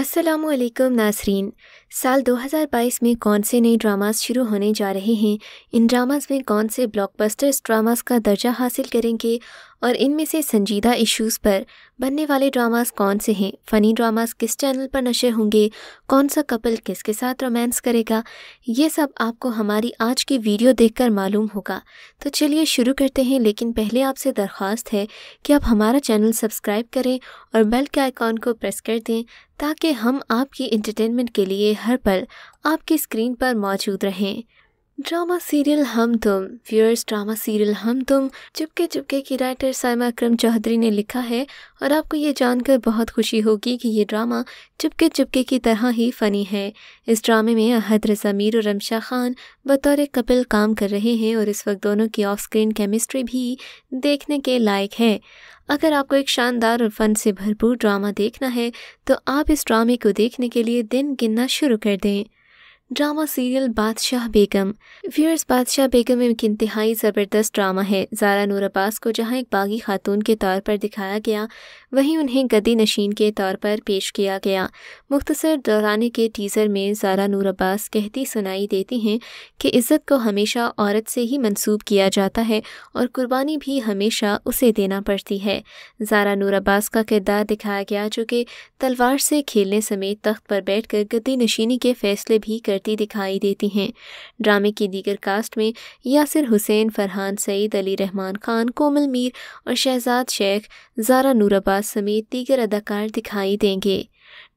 असलम नासरीन साल 2022 में कौन से नए ड्रामास शुरू होने जा रहे हैं इन ड्रामास में कौन से ब्लॉकबस्टर्स ड्रामास का दर्जा हासिल करेंगे और इनमें से संजीदा इश्यूज़ पर बनने वाले ड्रामास कौन से हैं फ़नी ड्रामास किस चैनल पर नशे होंगे कौन सा कपल किसके साथ रोमांस करेगा ये सब आपको हमारी आज की वीडियो देखकर मालूम होगा तो चलिए शुरू करते हैं लेकिन पहले आपसे दरख्वास्त है कि आप हमारा चैनल सब्सक्राइब करें और बेल के आइकॉन को प्रेस कर दें ताकि हम आपकी इंटरटेनमेंट के लिए हर पल आपकी स्क्रीन पर मौजूद रहें ड्रामा सीरियल हम तुम व्यूअर्स ड्रामा सीरियल हम तुम चुपके चुपके की राइटर साइमा अक्रम चौधरी ने लिखा है और आपको ये जानकर बहुत खुशी होगी कि ये ड्रामा चुपके चुपके की तरह ही फ़नी है इस ड्रामे में अहद रजामीर मीर और रमशा खान बतौर कपिल काम कर रहे हैं और इस वक्त दोनों की ऑफ स्क्रीन केमिस्ट्री भी देखने के लायक है अगर आपको एक शानदार और फन से भरपूर ड्रामा देखना है तो आप इस ड्रामे को देखने के लिए दिन गिनना शुरू कर दें ड्रामा सीरियल बादशाह बेगम व्यूअर्स बादशाह बेगम एक इंतहाई ज़बरदस्त ड्रामा है जारा नूर अब्बास को जहाँ एक बागी खातून के तौर पर दिखाया गया वहीं उन्हें गद्दी नशीन के तौर पर पेश किया गया मुख्तसर दौराने के टीज़र में जारा नूर अब्बास कहती सुनाई देती हैं कि इज़्ज़त को हमेशा औरत से ही मंसूब किया जाता है और कुर्बानी भी हमेशा उसे देना पड़ती है जारा नूर अब्बास का किरदार दिखाया गया जो कि तलवार से खेलने समेत तख्त पर बैठ कर गद्दी नशीनी के फैसले भी करती दिखाई देती हैं ड्रामे की दीगर कास्ट में यासिर हुसैन फरहान सईद अली रहमान खान कोमल मीर और शहजाद शेख जारा नूर अब्बास समेत दीगर अदाकार दिखाई देंगे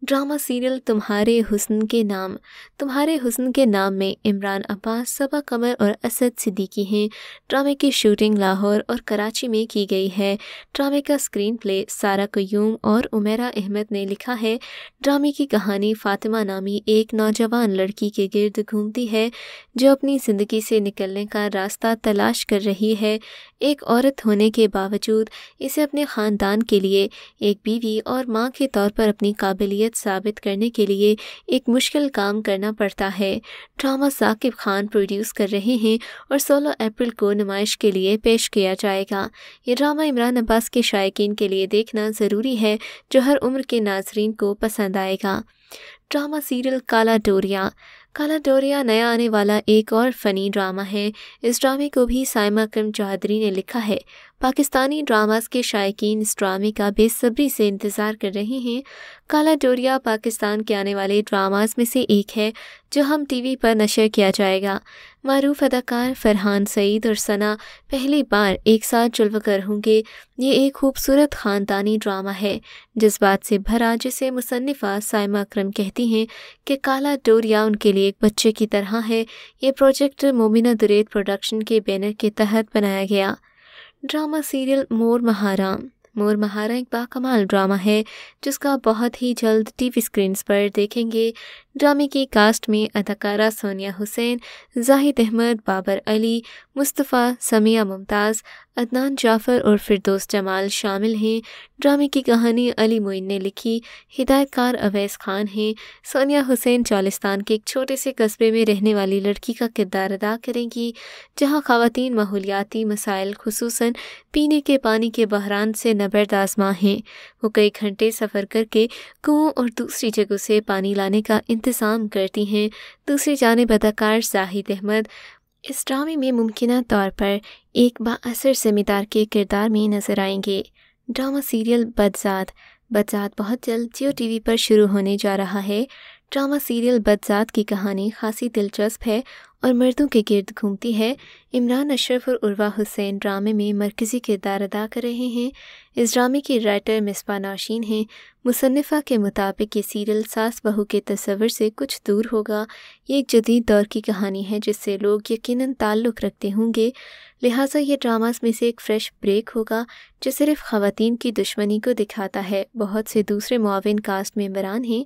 ड्रामा सीरियल तुम्हारे हुसन के नाम तुम्हारे हुसन के नाम में इमरान अब्बास सबा कमर और असद सिद्दीकी हैं ड्रामे की शूटिंग लाहौर और कराची में की गई है ड्रामे का स्क्रीन प्ले सारा क्यूम और उमेरा अहमद ने लिखा है ड्रामे की कहानी फ़ातिमा नामी एक नौजवान लड़की के गिर्द घूमती है जो अपनी ज़िंदगी से निकलने का रास्ता तलाश कर रही है एक औरत होने के बावजूद इसे अपने ख़ानदान के लिए एक बीवी और माँ के तौर पर अपनी काबिल काबिलियत साबित करने के लिए एक मुश्किल काम करना पड़ता है ड्रामा साकिब खान प्रोड्यूस कर रहे हैं और 16 अप्रैल को नुमाइश के लिए पेश किया जाएगा ये ड्रामा इमरान अब्बास के शायकीन के लिए देखना ज़रूरी है जो हर उम्र के नाजरन को पसंद आएगा ड्रामा सीरियल काला डोरिया काला डोरिया नया आने वाला एक और फनी ड्रामा है इस ड्रामे को भी साइमा करम चौधरी ने लिखा है पाकिस्तानी ड्रामास के शायकीन इस ड्रामे का बेसब्री से इंतज़ार कर रहे हैं काला डोरिया पाकिस्तान के आने वाले ड्रामास में से एक है जो हम टीवी पर नशर किया जाएगा मरूफ अदाकार फरहान सईद और सना पहली बार एक साथ कर होंगे ये एक खूबसूरत ख़ानदानी ड्रामा है जिस बात से भरा जिसे मुसनफ़ा साइमा अक्रम कहती हैं कि काला डोरिया उनके लिए एक बच्चे की तरह है ये प्रोजेक्ट मोमिना दुरेद प्रोडक्शन के बैनर के तहत बनाया गया ड्रामा सीरियल मोर महाराम मोर महारा एक बाकमाल ड्रामा है जिसका बहुत ही जल्द टीवी स्क्रीन्स पर देखेंगे ड्रामे की कास्ट में अदाकारा सोनिया हुसैन जाहिद अहमद बाबर अली मुस्तफ़ा समिया मुमताज़ अदनान जाफ़र और फिरदोस जमाल शामिल हैं ड्रामे की कहानी अली मोइन ने लिखी हिदायतकार अवैस खान हैं सोनिया हुसैन चालिस्तान के एक छोटे से कस्बे में रहने वाली लड़की का किरदार अदा करेंगी जहाँ खातन माहौलियाती मसाइल खसूस पीने के पानी के बहरान से न नबर्द आजमा हैं वो कई घंटे सफ़र करके कुओं और दूसरी जगहों से पानी लाने का इंतज़ाम करती हैं दूसरी जानब अदाकार जाहिद अहमद इस ड्रामे में मुमकिन तौर पर एक बासर जमींदार के किरदार में नज़र आएंगे ड्रामा सीरियल बदजात बदजात बहुत जल्द जियो टीवी पर शुरू होने जा रहा है ड्रामा सीरियल बदजात की कहानी खासी दिलचस्प है और मर्दों के गिर्द घूमती है इमरान अशरफ और उर्वा हुसैन ड्रामे में मरकज़ी किरदार अदा कर रहे हैं इस ड्रामे की राइटर मिसबा नाशीन हैं मुसनफ़ा के मुताबिक ये सीरियल सास बहू के तस्वर से कुछ दूर होगा ये एक जदीद दौर की कहानी है जिससे लोग यकीन ताल्लुक़ रखते होंगे लिहाजा ये ड्रामास में से एक फ़्रेश ब्रेक होगा जो सिर्फ ख़वातीन की दुश्मनी को दिखाता है बहुत से दूसरे मुआवन कास्ट मेम्बरान हैं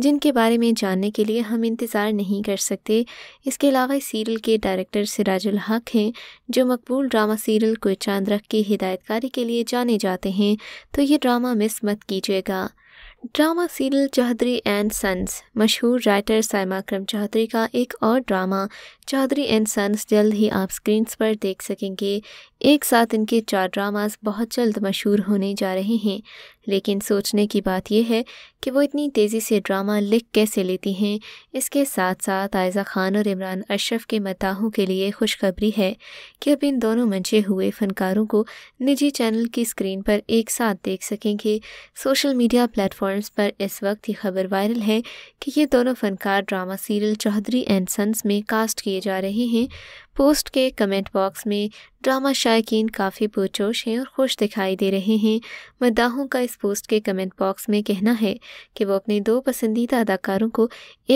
जिनके बारे में जानने के लिए हम इंतज़ार नहीं कर सकते इसके अलावा ड्रामा सीरियल के डायरेक्टर सिराजुल हक हैं जो मकबूल ड्रामा सीरियल को चांद रख की हिदायतकारी के लिए जाने जाते हैं तो ये ड्रामा मिस मत कीजिएगा drama serial Chaudhry and sons मशहूर राइटर सैमा अक्रम चौधरी का एक और ड्रामा चौधरी एंड सन्स जल्द ही आप स्क्रीन्स पर देख सकेंगे एक साथ इनके चार ड्रामास बहुत जल्द मशहूर होने जा रहे हैं लेकिन सोचने की बात यह है कि वो इतनी तेज़ी से ड्रामा लिख कैसे लेती हैं इसके साथ साथ आयज़ा खान और इमरान अशरफ के मताहों के लिए खुशखबरी है कि अब इन दोनों मंचे हुए फ़नकारों को निजी चैनल की स्क्रीन पर एक साथ देख सकेंगे सोशल मीडिया प्लेटफॉर्म प्लेटफॉर्म्स पर इस वक्त ये खबर वायरल है कि ये दोनों फनकार drama serial Chaudhry and sons में कास्ट किए जा रहे हैं पोस्ट के कमेंट बॉक्स में ड्रामा शायकीन काफ़ी पुरजोश हैं और खुश दिखाई दे रहे हैं मद्दाहों का इस पोस्ट के कमेंट बॉक्स में कहना है कि वो अपने दो पसंदीदा अदाकारों को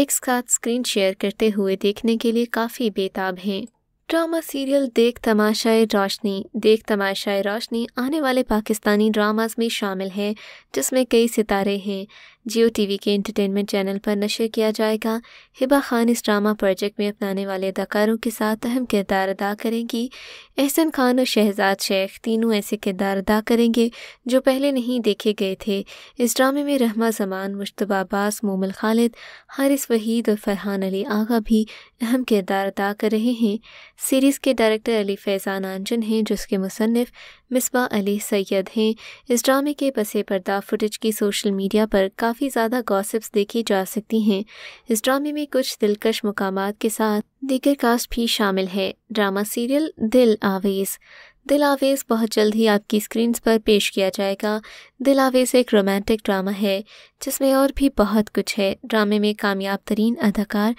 एक साथ स्क्रीन शेयर करते हुए देखने के लिए काफ़ी बेताब हैं ड्रामा सीरियल देख तमाशाए रोशनी देख तमाशाए रोशनी आने वाले पाकिस्तानी ड्रामास में शामिल है जिसमें कई सितारे हैं जियो टीवी के एंटरटेनमेंट चैनल पर नशर किया जाएगा हिबा खान इस ड्रामा प्रोजेक्ट में अपनाने वाले अदाकारों के साथ अहम किरदार अदा करेंगी एहसन खान और शहजाद शेख तीनों ऐसे किरदार अदा करेंगे जो पहले नहीं देखे गए थे इस ड्रामे में रहमा जमान मुशतबा अब्बास मोमल खालिद हारिस वहीद और फरहान अली आगा भी अहम किरदार अदा कर रहे हैं सीरीज़ के डायरेक्टर अली फैज़ान आंजन हैं जिसके मुसनफ़ मिसबा अली सैयद हैं इस ड्रामे के पसे पर्दा फुटेज की सोशल मीडिया पर काफ़ी ज़्यादा गॉसिप्स देखी जा सकती हैं इस ड्रामे में कुछ दिलकश मकाम के साथ दीगर कास्ट भी शामिल है ड्रामा सीरियल दिल आवेज़ दिलावेज बहुत जल्द ही आपकी स्क्रीन पर पेश किया जाएगा दिलावेज एक रोमांटिक ड्रामा है जिसमें और भी बहुत कुछ है ड्रामे में कामयाब तरीन अदाकार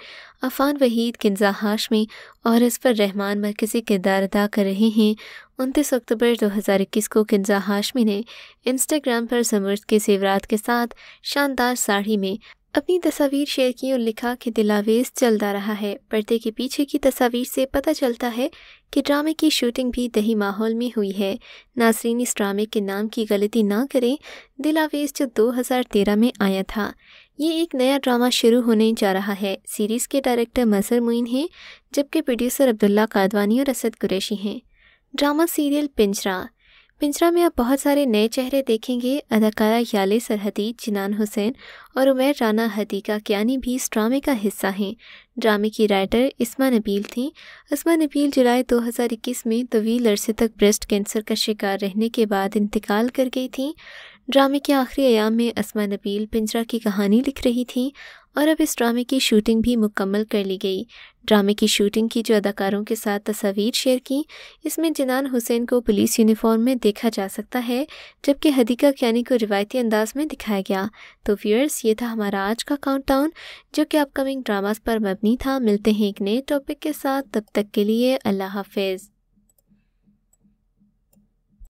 अफान वहीद किन्जा हाशमी और इसफर रहमान मरकज़ी किरदार अदा कर रहे हैं उनतीस अक्टूबर 2021 को किन्जा हाशमी ने इंस्टाग्राम पर समर्थ के सेवरात के साथ शानदार साड़ी में अपनी तस्वीर शेयर की और लिखा कि दिलावेज चलता रहा है पर्दे के पीछे की तस्वीर से पता चलता है कि ड्रामे की शूटिंग भी दही माहौल में हुई है नासरीन इस ड्रामे के नाम की गलती ना करें दिलावेज जो 2013 में आया था ये एक नया ड्रामा शुरू होने जा रहा है सीरीज़ के डायरेक्टर मजहर मुइन हैं जबकि प्रोड्यूसर अब्दुल्ला कादवानी और असद कुरैशी हैं ड्रामा सीरियल पिंजरा पिंजरा में आप बहुत सारे नए चेहरे देखेंगे अदाकारा याले सरहदी जिनान हुसैन और उमेर राना हदीका क्यानी भी इस ड्रामे का हिस्सा हैं ड्रामे की राइटर इसमा नबील थी इस्मा नबील जुलाई 2021 में तवील अरसे तक ब्रेस्ट कैंसर का शिकार रहने के बाद इंतकाल कर गई थी ड्रामे के आखिरी आयाम में असमा नबील पिंजरा की कहानी लिख रही थी और अब इस ड्रामे की शूटिंग भी मुकम्मल कर ली गई ड्रामे की शूटिंग की जो अदाकारों के साथ तस्वीर शेयर की इसमें जिनान हुसैन को पुलिस यूनिफॉर्म में देखा जा सकता है जबकि हदीका क्यानी को रिवायती अंदाज में दिखाया गया तो व्यूअर्स ये था हमारा आज का काउंटडाउन जो कि अपकमिंग ड्रामास पर मबनी था मिलते हैं एक नए टॉपिक के साथ तब तक के लिए अल्लाह हाफिज़